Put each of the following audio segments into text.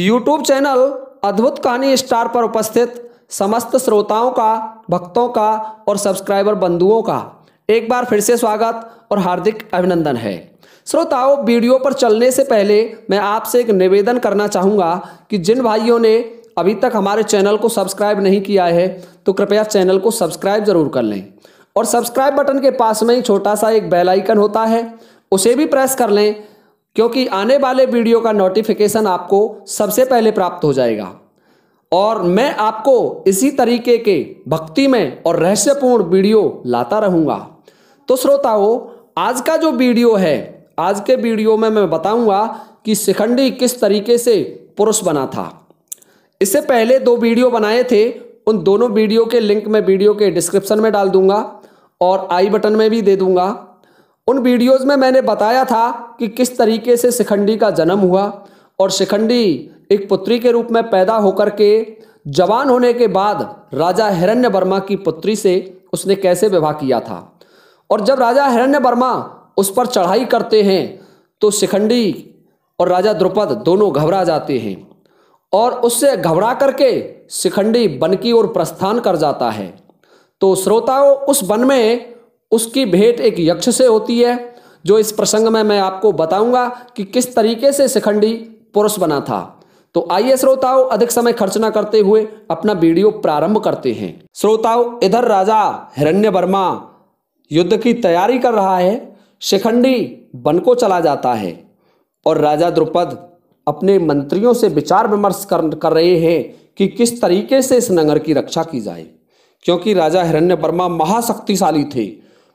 YouTube channel अद्भुत कहानी star पर उपस्थित समस्त श्रोताओं का भक्तों का और सब्सक्राइबर बंधुओं का एक बार फिर से स्वागत और हार्दिक अभिनंदन है श्रोताओं वीडियो पर चलने से पहले मैं आपसे एक निवेदन करना चाहूँगा कि जिन भाइयों ने अभी तक हमारे चैनल को सब्सक्राइब नहीं किया है तो कृपया चैनल को सब्सक्राइब जरूर कर लें और सब्सक्राइब बटन के पास में ही छोटा सा एक बेल आइकन होता है उसे भी प्रेस कर लें क्योंकि आने वाले वीडियो का नोटिफिकेशन आपको सबसे पहले प्राप्त हो जाएगा और मैं आपको इसी तरीके के भक्ति में और रहस्यपूर्ण वीडियो लाता रहूँगा तो श्रोताओं आज का जो वीडियो है आज के वीडियो में मैं बताऊंगा कि शिखंडी किस तरीके से पुरुष बना था इससे पहले दो वीडियो बनाए थे उन दोनों वीडियो के लिंक मैं वीडियो के डिस्क्रिप्शन में डाल दूंगा और आई बटन में भी दे दूंगा उन वीडियोस में मैंने बताया था कि किस तरीके से शिखंडी का जन्म हुआ और शिखंडी एक पुत्री के रूप में पैदा होकर के जवान होने के बाद राजा हिरण्य वर्मा की पुत्री से उसने कैसे विवाह किया था और जब राजा हिरण्य वर्मा उस पर चढ़ाई करते हैं तो शिखंडी और राजा द्रुपद दोनों घबरा जाते हैं और उससे घबरा करके शिखंडी वन की ओर प्रस्थान कर जाता है तो श्रोताओं उस वन में उसकी भेंट एक यक्ष से होती है जो इस प्रसंग में मैं आपको बताऊंगा कि किस तरीके से शिखंडी पुरुष बना था तो आइए श्रोताओं अधिक समय खर्च न करते हुए अपना वीडियो प्रारंभ करते हैं श्रोताओं इधर राजा हिरण्य वर्मा युद्ध की तैयारी कर रहा है शिखंडी वन को चला जाता है और राजा द्रुपद अपने मंत्रियों से विचार विमर्श कर, कर रहे हैं कि किस तरीके से इस नगर की रक्षा की जाए क्योंकि राजा हिरण्य वर्मा महाशक्तिशाली थे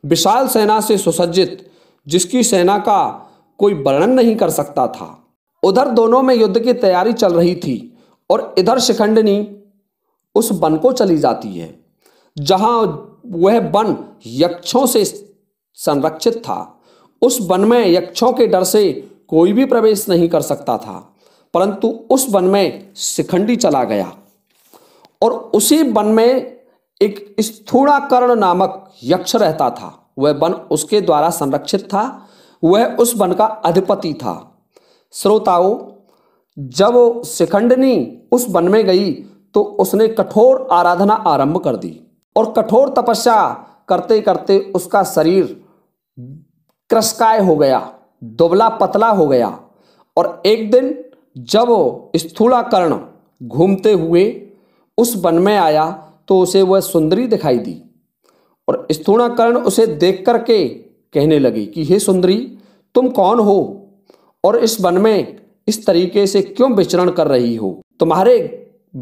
विशाल सेना से सुसज्जित जिसकी सेना का कोई वर्णन नहीं कर सकता था उधर दोनों में युद्ध की तैयारी चल रही थी और इधर शिखंडनी उस वन को चली जाती है जहां वह वन यक्षों से संरक्षित था उस वन में यक्षों के डर से कोई भी प्रवेश नहीं कर सकता था परंतु उस वन में शिखंडी चला गया और उसी वन में एक कर्ण नामक यक्ष रहता था वह वन उसके द्वारा संरक्षित था वह उस वन का अधिपति था श्रोताओं जब शिखंडनी उस वन में गई तो उसने कठोर आराधना आरंभ कर दी और कठोर तपस्या करते करते उसका शरीर क्रसकाय हो गया दुबला पतला हो गया और एक दिन जब स्थूलाकर्ण घूमते हुए उस वन में आया तो उसे वह सुंदरी दिखाई दी और स्थूणाकर्ण उसे देख करके कहने लगी कि हे सुंदरी तुम कौन हो और इस वन में इस तरीके से क्यों विचरण कर रही हो तुम्हारे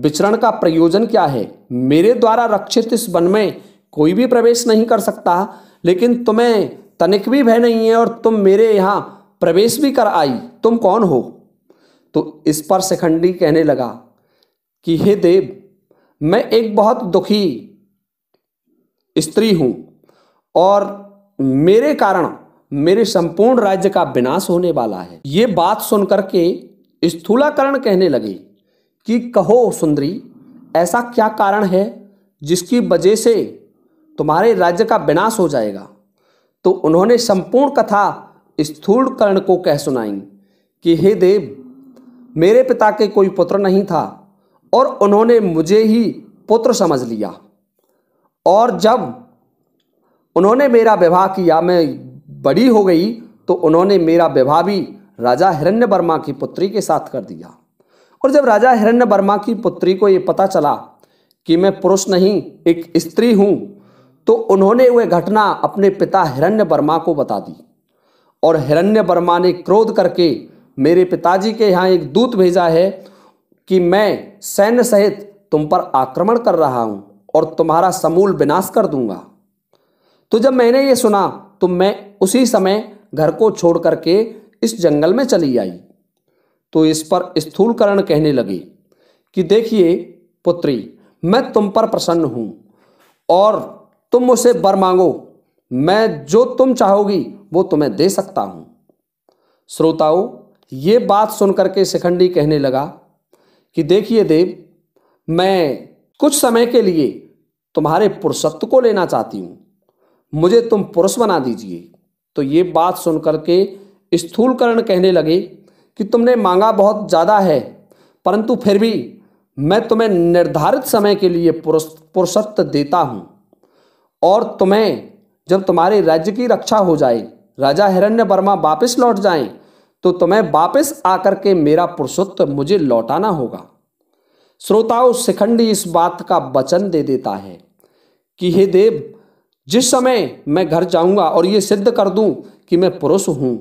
विचरण का प्रयोजन क्या है मेरे द्वारा रक्षित इस वन में कोई भी प्रवेश नहीं कर सकता लेकिन तुम्हें तनिक भी भय नहीं है और तुम मेरे यहाँ प्रवेश भी कर आई तुम कौन हो तो इस पर शिखंडी कहने लगा कि हे देव मैं एक बहुत दुखी स्त्री हूँ और मेरे कारण मेरे संपूर्ण राज्य का विनाश होने वाला है ये बात सुन करके स्थूलाकरण कहने लगे कि कहो सुंदरी ऐसा क्या कारण है जिसकी वजह से तुम्हारे राज्य का विनाश हो जाएगा तो उन्होंने संपूर्ण कथा स्थूल कर्ण को कह सुनाई कि हे देव मेरे पिता के कोई पुत्र नहीं था और उन्होंने मुझे ही पुत्र समझ लिया और जब उन्होंने मेरा विवाह किया मैं बड़ी हो गई तो उन्होंने मेरा विवाह भी राजा हिरण्य वर्मा की पुत्री के साथ कर दिया और जब राजा हिरण्य वर्मा की पुत्री को ये पता चला कि मैं पुरुष नहीं एक स्त्री हूँ तो उन्होंने वह घटना अपने पिता हिरण्य वर्मा को बता दी और हिरण्य वर्मा ने क्रोध करके मेरे पिताजी के यहाँ एक दूत भेजा है कि मैं सैन्य सहित तुम पर आक्रमण कर रहा हूं और तुम्हारा समूल विनाश कर दूंगा तो जब मैंने ये सुना तो मैं उसी समय घर को छोड़ करके इस जंगल में चली आई तो इस पर स्थूलकरण कहने लगे कि देखिए पुत्री मैं तुम पर प्रसन्न हूं और तुम मुझसे बर मांगो मैं जो तुम चाहोगी वो तुम्हें दे सकता हूं श्रोताओं ये बात सुनकर के शिखंडी कहने लगा कि देखिए देव मैं कुछ समय के लिए तुम्हारे पुरुषत्व को लेना चाहती हूँ मुझे तुम पुरुष बना दीजिए तो ये बात सुन करके स्थूलकरण कहने लगे कि तुमने मांगा बहुत ज़्यादा है परंतु फिर भी मैं तुम्हें निर्धारित समय के लिए पुरुष पुरुषत्व देता हूँ और तुम्हें जब तुम्हारे राज्य की रक्षा हो जाए राजा हिरण्य वर्मा वापस लौट जाएं तो तुम्हें वापस आकर के मेरा पुरुषोत्व मुझे लौटाना होगा श्रोताओं शिखंडी इस बात का वचन दे देता है कि हे देव जिस समय मैं घर जाऊंगा और ये सिद्ध कर दूं कि मैं पुरुष हूं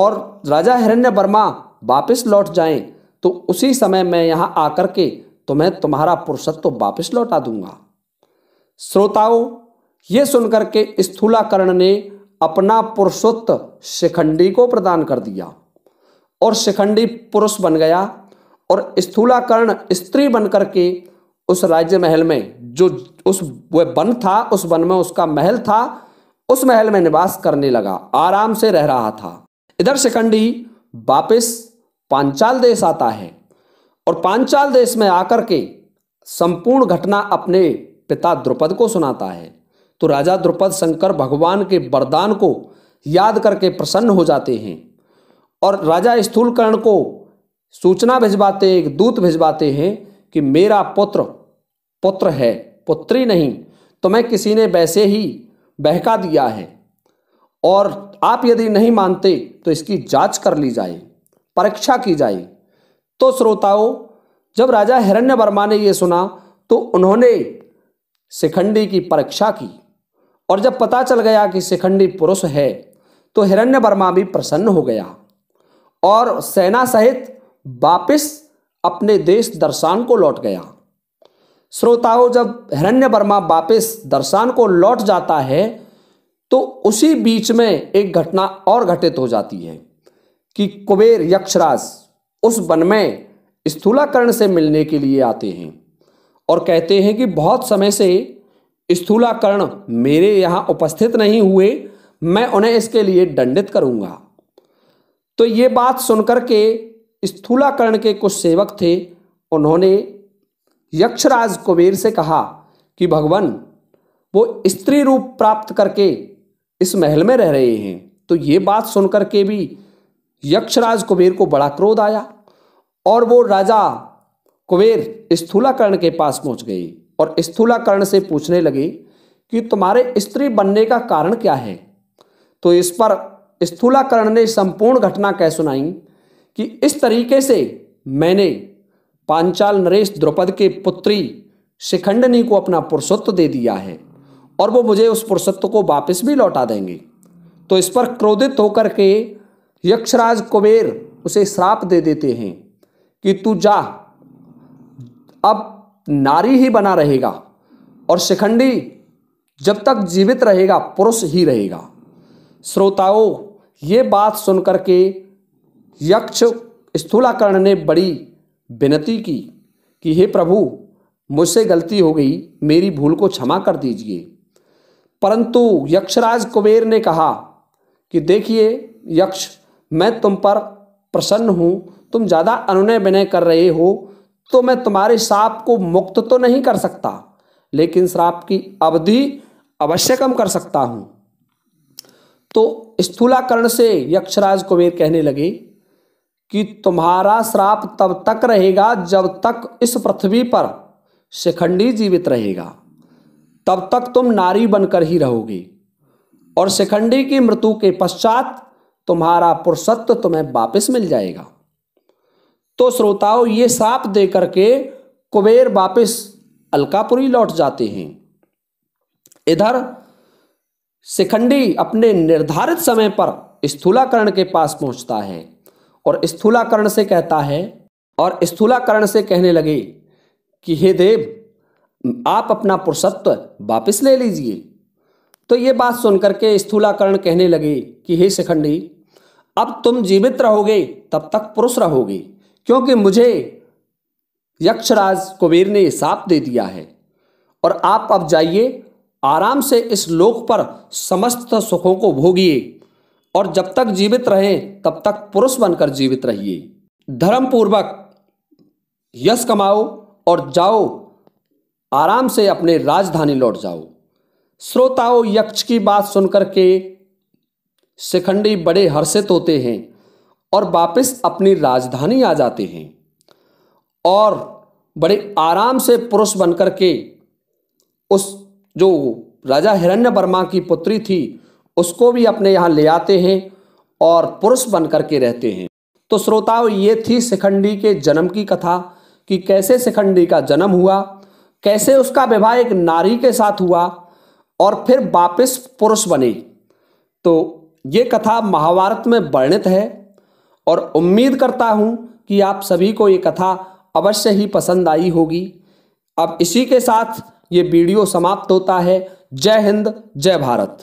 और राजा हिरण्य वर्मा वापस लौट जाए तो उसी समय मैं यहां आकर के तुम्हें तुम्हारा पुरुषत्व वापस लौटा दूंगा श्रोताओं ये सुनकर के स्थूलाकर्ण ने अपना पुरुषोत्त शिखंडी को प्रदान कर दिया और शिखंडी पुरुष बन गया और स्थूलाकर्ण स्त्री बन करके उस राज्य महल में जो उस वह वन था उस वन में उसका महल था उस महल में निवास करने लगा आराम से रह रहा था इधर शिखंडी वापस पांचाल देश आता है और पांचाल देश में आकर के संपूर्ण घटना अपने पिता द्रुपद को सुनाता है तो राजा द्रुपद शंकर भगवान के वरदान को याद करके प्रसन्न हो जाते हैं और राजा स्थूलकर्ण को सूचना भिजवाते हैं एक दूत भिजवाते हैं कि मेरा पुत्र पुत्र है पुत्री नहीं तो मैं किसी ने वैसे ही बहका दिया है और आप यदि नहीं मानते तो इसकी जांच कर ली जाए परीक्षा की जाए तो श्रोताओं जब राजा हिरण्य वर्मा ने ये सुना तो उन्होंने शिखंडी की परीक्षा की और जब पता चल गया कि शिखंडी पुरुष है तो हिरण्य वर्मा भी प्रसन्न हो गया और सेना सहित वापिस अपने देश दर्शान को लौट गया श्रोताओं जब हिरण्य वर्मा वापिस दर्शान को लौट जाता है तो उसी बीच में एक घटना और घटित हो जाती है कि कुबेर यक्षराज उस वन में स्थूलाकर्ण से मिलने के लिए आते हैं और कहते हैं कि बहुत समय से स्थूलाकर्ण मेरे यहाँ उपस्थित नहीं हुए मैं उन्हें इसके लिए दंडित करूँगा तो ये बात सुनकर के स्थूलाकर्ण के कुछ सेवक थे उन्होंने यक्षराज कुबेर से कहा कि भगवान वो स्त्री रूप प्राप्त करके इस महल में रह रहे हैं तो ये बात सुनकर के भी यक्षराज कुबेर को बड़ा क्रोध आया और वो राजा कुबेर स्थूलाकर्ण के पास पहुंच गए और स्थूलाकर्ण से पूछने लगी कि तुम्हारे स्त्री बनने का कारण क्या है तो इस पर स्थूलाकर्ण ने संपूर्ण घटना कह सुनाई कि इस तरीके से मैंने पांचाल नरेश द्रुपद के पुत्री शिखंडनी को अपना पुरुषत्व दे दिया है और वो मुझे उस पुरुषत्व को वापस भी लौटा देंगे तो इस पर क्रोधित होकर के यक्षराज कुबेर उसे श्राप दे देते हैं कि तू जा अब नारी ही बना रहेगा और शिखंडी जब तक जीवित रहेगा पुरुष ही रहेगा श्रोताओं ये बात सुनकर के यक्ष स्थूलाकर्ण ने बड़ी विनती की कि हे प्रभु मुझसे गलती हो गई मेरी भूल को क्षमा कर दीजिए परंतु यक्षराज कुबेर ने कहा कि देखिए यक्ष मैं तुम पर प्रसन्न हूँ तुम ज़्यादा अनुनय विनय कर रहे हो तो मैं तुम्हारे श्राप को मुक्त तो नहीं कर सकता लेकिन श्राप की अवधि अवश्य कम कर सकता हूं तो स्थूलाकरण से यक्षराज कुबेर कहने लगे कि तुम्हारा श्राप तब तक रहेगा जब तक इस पृथ्वी पर शिखंडी जीवित रहेगा तब तक तुम नारी बनकर ही रहोगे और शिखंडी की मृत्यु के पश्चात तुम्हारा पुरुषत्व तुम्हें वापस मिल जाएगा तो श्रोताओं ये साप दे करके कुबेर वापस अलकापुरी लौट जाते हैं इधर शिखंडी अपने निर्धारित समय पर स्थूलाकरण के पास पहुंचता है और स्थूलाकरण से कहता है और स्थूलाकरण से कहने लगे कि हे देव आप अपना पुरुषत्व वापस ले लीजिए तो ये बात सुनकर के स्थूलाकरण कहने लगे कि हे शिखंडी अब तुम जीवित रहोगे तब तक पुरुष रहोगे क्योंकि मुझे यक्षराज कुबेर ने साप दे दिया है और आप अब जाइए आराम से इस लोक पर समस्त सुखों को भोगिए और जब तक जीवित रहें तब तक पुरुष बनकर जीवित रहिए धर्मपूर्वक यश कमाओ और जाओ आराम से अपने राजधानी लौट जाओ श्रोताओं यक्ष की बात सुनकर के शिखंडी बड़े हर्षित होते हैं और वापस अपनी राजधानी आ जाते हैं और बड़े आराम से पुरुष बनकर के उस जो राजा हिरण्य वर्मा की पुत्री थी उसको भी अपने यहाँ ले आते हैं और पुरुष बनकर के रहते हैं तो श्रोताओं ये थी शिखंडी के जन्म की कथा कि कैसे शिखंडी का जन्म हुआ कैसे उसका विवाह एक नारी के साथ हुआ और फिर वापस पुरुष बने तो ये कथा महाभारत में वर्णित है और उम्मीद करता हूँ कि आप सभी को ये कथा अवश्य ही पसंद आई होगी अब इसी के साथ ये वीडियो समाप्त होता है जय हिंद जय भारत